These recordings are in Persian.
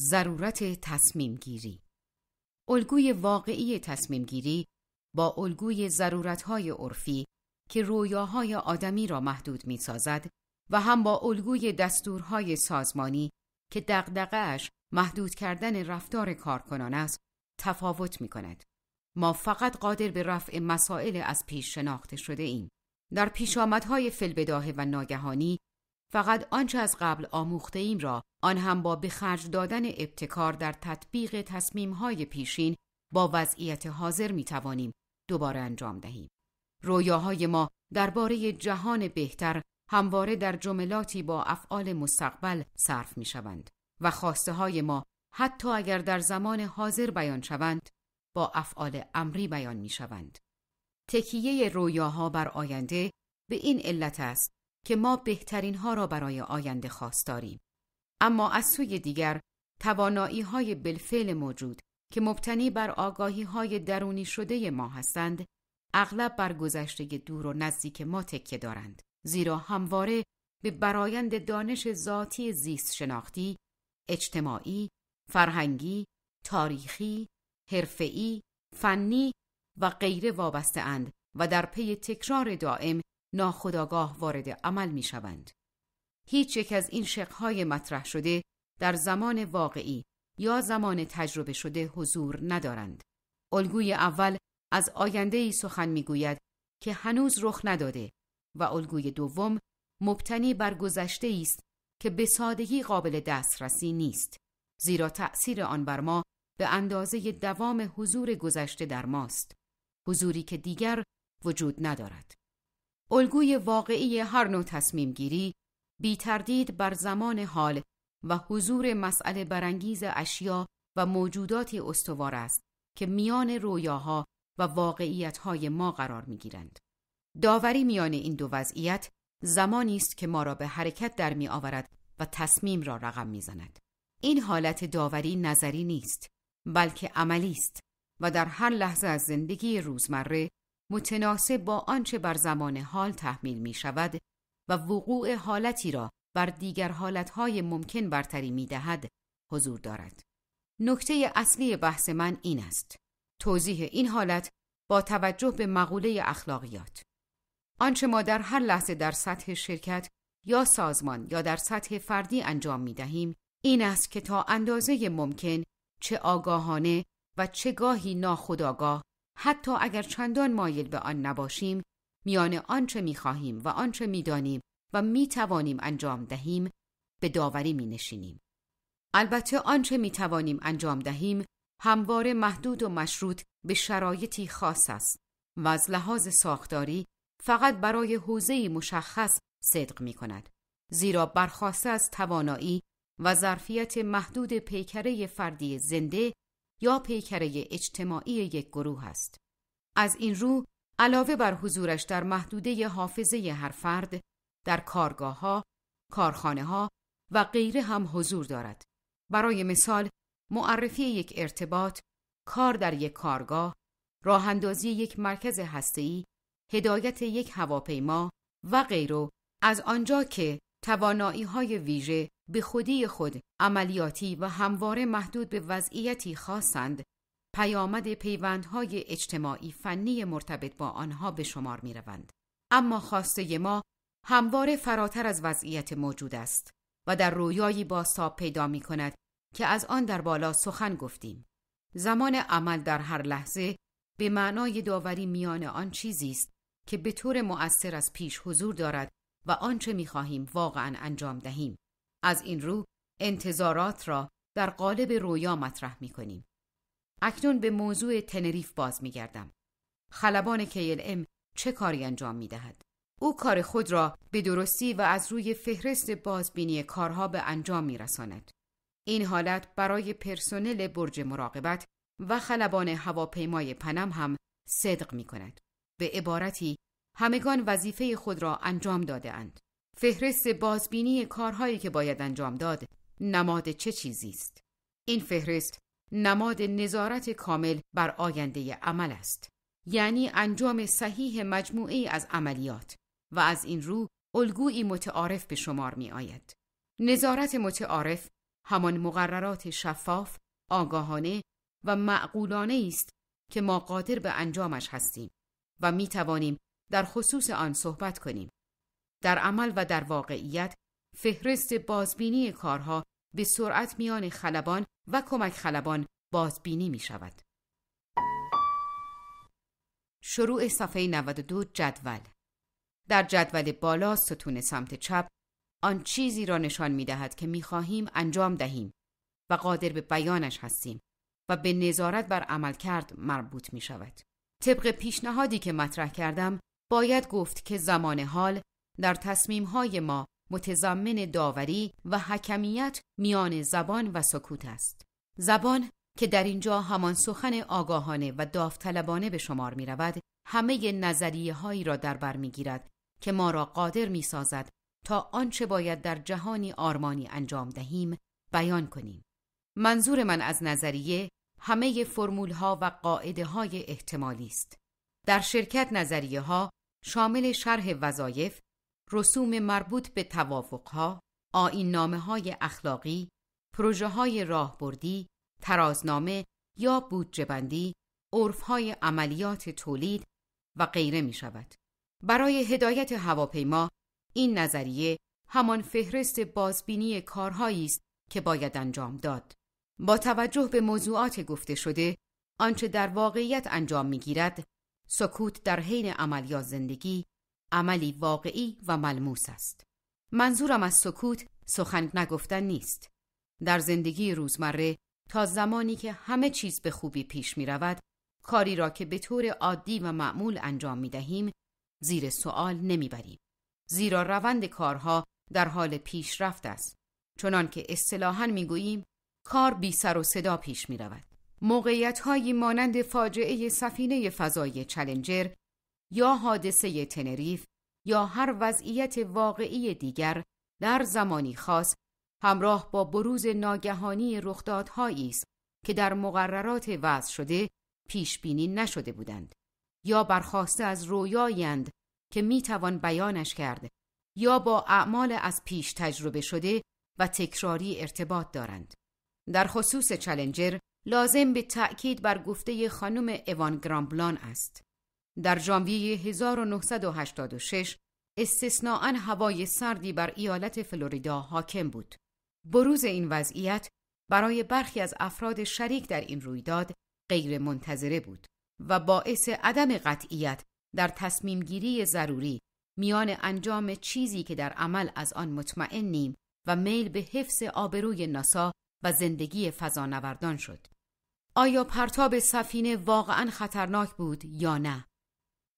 ضرورت تصمیم گیری الگوی واقعی تصمیم گیری با الگوی ضرورتهای عرفی که رویاهای آدمی را محدود می سازد و هم با الگوی دستورهای سازمانی که دقدقهش محدود کردن رفتار کارکنان است تفاوت می کند. ما فقط قادر به رفع مسائل از پیش شناخته شده ایم. در پیشامدهای فلبداه و ناگهانی فقط آنچه از قبل آموخته ایم را آن هم با بخرج دادن ابتکار در تطبیق تصمیم های پیشین با وضعیت حاضر می توانیم دوباره انجام دهیم. رویاهای ما درباره جهان بهتر همواره در جملاتی با افعال مستقبل صرف می شوند و خواسته های ما حتی اگر در زمان حاضر بیان شوند با افعال امری بیان می شوند. تکیه رویاها بر آینده به این علت است که ما بهترین ها را برای آینده داریم اما از سوی دیگر توانایی های بالفعل موجود که مبتنی بر آگاهی های درونی شده ما هستند اغلب بر گذشته دور و نزدیک ما تکه دارند زیرا همواره به برایند دانش ذاتی زیست شناختی اجتماعی فرهنگی تاریخی حرفه‌ای فنی و غیره وابسته اند و در پی تکرار دائم ناخداگاه وارد عمل می شوند. هیچ یک از این شقهای مطرح شده در زمان واقعی یا زمان تجربه شده حضور ندارند. الگوی اول از آینده ای سخن میگوید که هنوز رخ نداده و الگوی دوم مبتنی بر گذشته است که به سادگی قابل دسترسی نیست زیرا تأثیر آن بر ما به اندازه دوام حضور گذشته در ماست حضوری که دیگر وجود ندارد الگوی واقعی هر نوع تصمیم گیری بی تردید بر زمان حال و حضور مسئله برانگیز اشیا و موجودات استوار است که میان رویاها و واقعیتهای ما قرار می گیرند. داوری میان این دو وضعیت زمانی است که ما را به حرکت در می آورد و تصمیم را رقم می زند. این حالت داوری نظری نیست بلکه عملی است و در هر لحظه از زندگی روزمره متناسب با آنچه بر زمان حال تحمیل می شود و وقوع حالتی را بر دیگر حالتهای ممکن برتری می دهد حضور دارد. نکته اصلی بحث من این است. توضیح این حالت با توجه به مقوله اخلاقیات. آنچه ما در هر لحظه در سطح شرکت یا سازمان یا در سطح فردی انجام می دهیم این است که تا اندازه ممکن چه آگاهانه و چه گاهی ناخودآگاه حتی اگر چندان مایل به آن نباشیم میان آنچه میخواهیم و آنچه میدانیم و میتوانیم انجام دهیم به داوری مینشینیم البته آنچه میتوانیم انجام دهیم همواره محدود و مشروط به شرایطی خاص است و از لحاظ ساختاری فقط برای حوزه مشخص صدق می کند. زیرا برخواسته از توانایی و ظرفیت محدود پیکره فردی زنده یا پیکره اجتماعی یک گروه است. از این رو علاوه بر حضورش در محدوده حافظه هر فرد در کارگاه ها، کارخانه ها و غیره هم حضور دارد. برای مثال معرفی یک ارتباط، کار در یک کارگاه، راهاندازی یک مرکز هسته‌ای، هدایت یک هواپیما و غیره از آنجا که توانایی های ویژه به خودی خود عملیاتی و همواره محدود به وضعیتی خاصند پیامد پیوندهای اجتماعی فنی مرتبط با آنها به شمار می روند. اما خواسته ما همواره فراتر از وضعیت موجود است و در رویایی ساب پیدا می کند که از آن در بالا سخن گفتیم. زمان عمل در هر لحظه به معنای داوری میان آن چیزی است که به طور مؤثر از پیش حضور دارد و آنچه خواهیم واقعا انجام دهیم. از این رو انتظارات را در قالب رویا مطرح می کنیم. اکنون به موضوع تنریف باز می گردم. خلبان KLM چه کاری انجام می دهد؟ او کار خود را به درستی و از روی فهرست بازبینی کارها به انجام می رساند. این حالت برای پرسنل برج مراقبت و خلبان هواپیمای پنم هم صدق می کند. به عبارتی همگان وظیفه خود را انجام داده اند. فهرست بازبینی کارهایی که باید انجام داد نماد چه چیزی است این فهرست نماد نظارت کامل بر آینده عمل است یعنی انجام صحیح مجموعه از عملیات و از این رو الگویی متعارف به شمار می آید نظارت متعارف همان مقررات شفاف آگاهانه و معقولانه است که ما قادر به انجامش هستیم و می توانیم در خصوص آن صحبت کنیم در عمل و در واقعیت فهرست بازبینی کارها به سرعت میان خلبان و کمک خلبان بازبینی می شود. شروع صفحه 92 جدول در جدول بالا ستون سمت چپ آن چیزی را نشان می دهد که می خواهیم انجام دهیم و قادر به بیانش هستیم و به نظارت بر عمل کرد مربوط می شود. طبق پیشنهادی که مطرح کردم باید گفت که زمان حال در تصمیمهای ما متضمن داوری و حکمیت میان زبان و سکوت است. زبان که در اینجا همان سخن آگاهانه و داوطلبانه به شمار می رود همه نظریه هایی را در بر می گیرد که ما را قادر می سازد تا آنچه باید در جهانی آرمانی انجام دهیم بیان کنیم. منظور من از نظریه همه فرمول ها و قاعده های احتمالی است. در شرکت نظریه ها شامل شرح وظایف رسوم مربوط به توافقها، آین نامه های اخلاقی، پروژه های راهبردی، ترازنامه یا بودجه بندی، عرف های عملیات تولید و غیره می شود. برای هدایت هواپیما این نظریه همان فهرست بازبینی کارهایی است که باید انجام داد. با توجه به موضوعات گفته شده، آنچه در واقعیت انجام گیرد، سکوت در حین عملیات زندگی عملی واقعی و ملموس است منظورم از سکوت سخن نگفتن نیست در زندگی روزمره تا زمانی که همه چیز به خوبی پیش می رود کاری را که به طور عادی و معمول انجام می دهیم زیر سوال نمی بریم. زیرا روند کارها در حال پیشرفت است چنان که اصطلاحا می گوییم کار بی سر و صدا پیش می رود موقعیت هایی مانند فاجعه سفینه فضای چلنجر یا حادثه تنریف یا هر وضعیت واقعی دیگر در زمانی خاص همراه با بروز ناگهانی رخدادهایی است که در مقررات وضع شده پیش بینی نشده بودند یا برخواسته از رویایند که می توان بیانش کرد یا با اعمال از پیش تجربه شده و تکراری ارتباط دارند در خصوص چلنجر لازم به تأکید بر گفته خانم ایوان گرامبلان است در ژانویه 1986 استثناعا هوای سردی بر ایالت فلوریدا حاکم بود. بروز این وضعیت برای برخی از افراد شریک در این رویداد غیر منتظره بود و باعث عدم قطعیت در تصمیم گیری ضروری میان انجام چیزی که در عمل از آن نیم و میل به حفظ آبروی ناسا و زندگی فضانوردان شد. آیا پرتاب سفینه واقعا خطرناک بود یا نه؟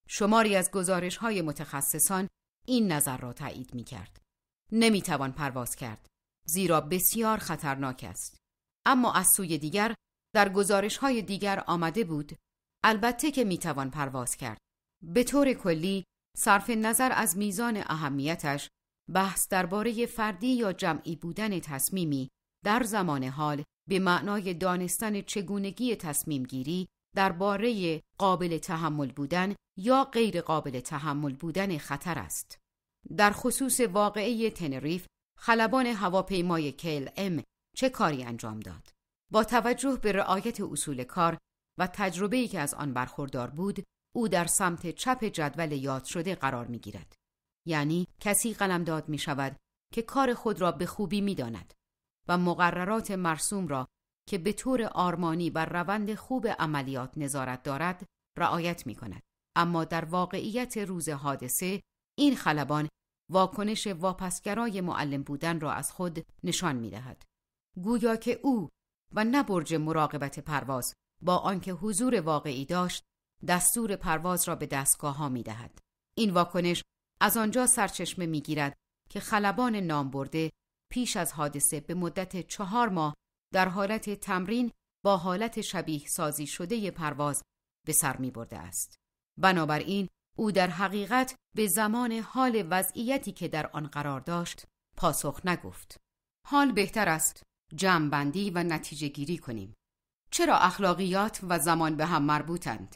شماری از گزارش های متخصصان این نظر را تایید می کرد. نمی توان پرواز کرد زیرا بسیار خطرناک است. اما از سوی دیگر در گزارش های دیگر آمده بود البته که می توان پرواز کرد. به طور کلی صرف نظر از میزان اهمیتش بحث درباره فردی یا جمعی بودن تصمیمی در زمان حال به معنای دانستن چگونگی تصمیم گیری درباره قابل تحمل بودن یا غیر قابل تحمل بودن خطر است. در خصوص واقعه تنریف، خلبان هواپیمای کل ام چه کاری انجام داد؟ با توجه به رعایت اصول کار و ای که از آن برخوردار بود، او در سمت چپ جدول یاد شده قرار می گیرد. یعنی کسی قلمداد می شود که کار خود را به خوبی می داند و مقررات مرسوم را که به طور آرمانی بر روند خوب عملیات نظارت دارد رعایت می کند. اما در واقعیت روز حادثه این خلبان واکنش واپسگرای معلم بودن را از خود نشان می دهد. گویا که او و نه برج مراقبت پرواز با آنکه حضور واقعی داشت دستور پرواز را به دستگاه ها می دهد. این واکنش از آنجا سرچشمه می گیرد که خلبان نامبرده پیش از حادثه به مدت چهار ماه در حالت تمرین با حالت شبیه سازی شده پرواز به سر می برده است. بنابراین او در حقیقت به زمان حال وضعیتی که در آن قرار داشت پاسخ نگفت. حال بهتر است جمعبندی و نتیجه گیری کنیم. چرا اخلاقیات و زمان به هم مربوطند؟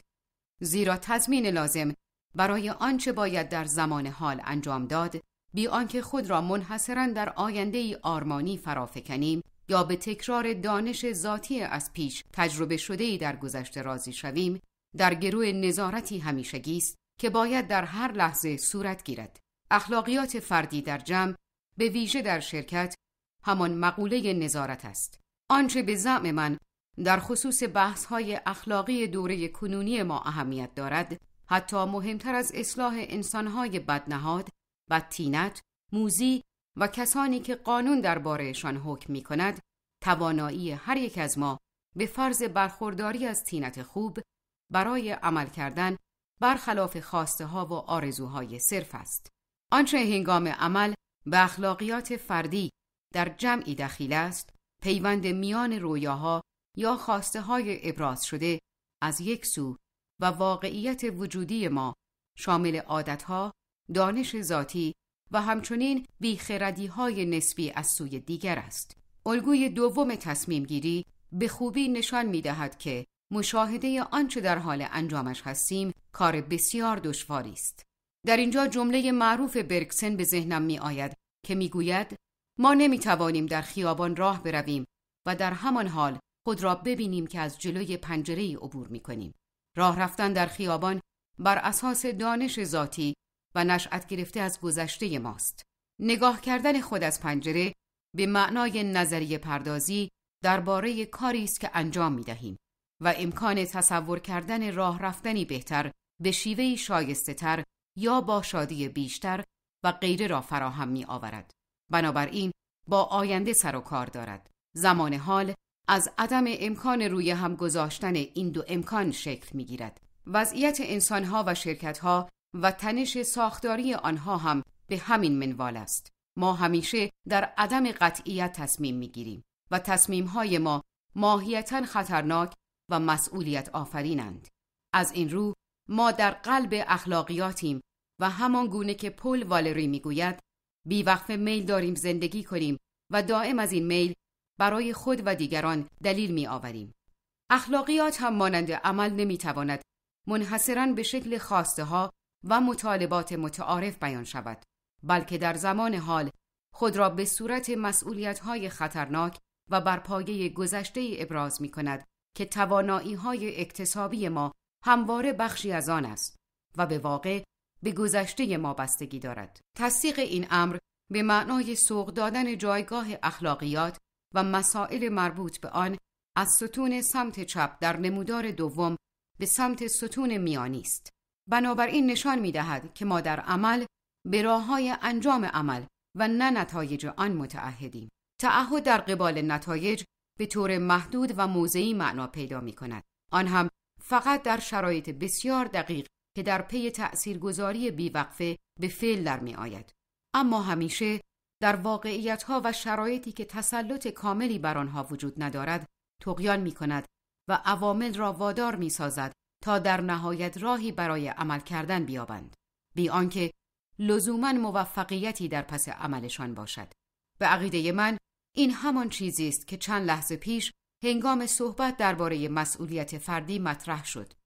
زیرا تضمین لازم برای آنچه باید در زمان حال انجام داد بی آنکه خود را منحصرا در آینده ای آرمانی فرافکنیم یا به تکرار دانش ذاتی از پیش تجربه شده ای در گذشته راضی شویم در گروه نظارتی همیشگی است که باید در هر لحظه صورت گیرد اخلاقیات فردی در جمع به ویژه در شرکت همان مقوله نظارت است آنچه به زعم من در خصوص بحث های اخلاقی دوره کنونی ما اهمیت دارد حتی مهمتر از اصلاح های بدنهاد بدتینت موزی و کسانی که قانون دربارهشان حکم می کند توانایی هر یک از ما به فرض برخورداری از تینت خوب برای عمل کردن برخلاف خواسته ها و آرزوهای صرف است. آنچه هنگام عمل به اخلاقیات فردی در جمعی دخیل است، پیوند میان رویاها یا خواسته های ابراز شده از یک سو و واقعیت وجودی ما شامل عادتها، دانش ذاتی و همچنین بیخردی های نسبی از سوی دیگر است. الگوی دوم تصمیم گیری به خوبی نشان می دهد که مشاهده آنچه در حال انجامش هستیم کار بسیار دشواری است. در اینجا جمله معروف برکسن به ذهنم می آید که می گوید ما نمی توانیم در خیابان راه برویم و در همان حال خود را ببینیم که از جلوی پنجره عبور می کنیم. راه رفتن در خیابان بر اساس دانش ذاتی و نشأت گرفته از گذشته ماست. نگاه کردن خود از پنجره به معنای نظریه پردازی درباره کاری است که انجام می دهیم و امکان تصور کردن راه رفتنی بهتر به شیوه شایسته تر یا با شادی بیشتر و غیره را فراهم می آورد. بنابراین با آینده سر و کار دارد. زمان حال از عدم امکان روی هم گذاشتن این دو امکان شکل می گیرد. وضعیت انسانها و شرکتها و تنش ساختاری آنها هم به همین منوال است ما همیشه در عدم قطعیت تصمیم میگیریم و تصمیمهای ما ماهیتا خطرناک و مسئولیت آفرینند از این رو ما در قلب اخلاقیاتیم و همان گونه که پل والری میگوید وقف میل داریم زندگی کنیم و دائم از این میل برای خود و دیگران دلیل می آوریم. اخلاقیات هم مانند عمل نمی تواند منحصرا به شکل خواسته ها و مطالبات متعارف بیان شود بلکه در زمان حال خود را به صورت مسئولیت خطرناک و بر پایه گذشته ابراز می کند که توانایی های اکتسابی ما همواره بخشی از آن است و به واقع به گذشته ما بستگی دارد تصدیق این امر به معنای سوق دادن جایگاه اخلاقیات و مسائل مربوط به آن از ستون سمت چپ در نمودار دوم به سمت ستون میانی است بنابراین نشان می دهد که ما در عمل به راه های انجام عمل و نه نتایج آن متعهدیم. تعهد در قبال نتایج به طور محدود و موضعی معنا پیدا می کند. آن هم فقط در شرایط بسیار دقیق که در پی تأثیرگذاری بیوقفه به فعل در می آید. اما همیشه در واقعیت ها و شرایطی که تسلط کاملی بر آنها وجود ندارد تقیان می کند و عوامل را وادار می سازد تا در نهایت راهی برای عمل کردن بیابند بی آنکه لزوما موفقیتی در پس عملشان باشد به عقیده من این همان چیزی است که چند لحظه پیش هنگام صحبت درباره مسئولیت فردی مطرح شد